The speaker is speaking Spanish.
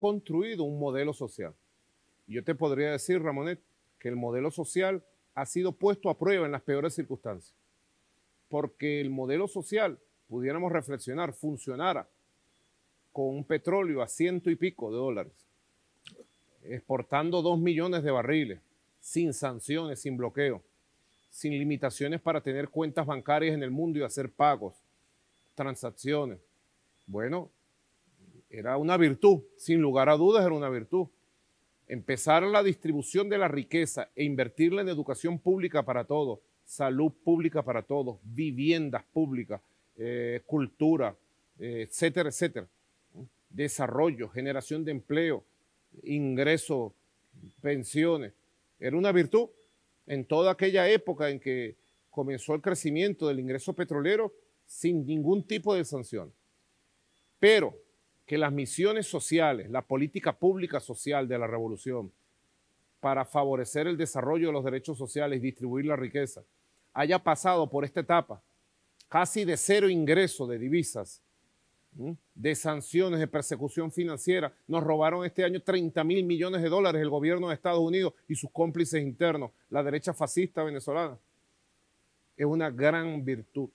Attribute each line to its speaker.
Speaker 1: construido un modelo social. Yo te podría decir, Ramonet, que el modelo social ha sido puesto a prueba en las peores circunstancias, porque el modelo social, pudiéramos reflexionar, funcionara con un petróleo a ciento y pico de dólares, exportando dos millones de barriles, sin sanciones, sin bloqueo, sin limitaciones para tener cuentas bancarias en el mundo y hacer pagos, transacciones. Bueno, era una virtud, sin lugar a dudas era una virtud. Empezar la distribución de la riqueza e invertirla en educación pública para todos, salud pública para todos, viviendas públicas, eh, cultura, eh, etcétera, etcétera. Desarrollo, generación de empleo, ingresos, pensiones. Era una virtud. En toda aquella época en que comenzó el crecimiento del ingreso petrolero sin ningún tipo de sanción. Pero que las misiones sociales, la política pública social de la revolución, para favorecer el desarrollo de los derechos sociales y distribuir la riqueza, haya pasado por esta etapa casi de cero ingreso de divisas, de sanciones, de persecución financiera. Nos robaron este año 30 mil millones de dólares el gobierno de Estados Unidos y sus cómplices internos, la derecha fascista venezolana. Es una gran virtud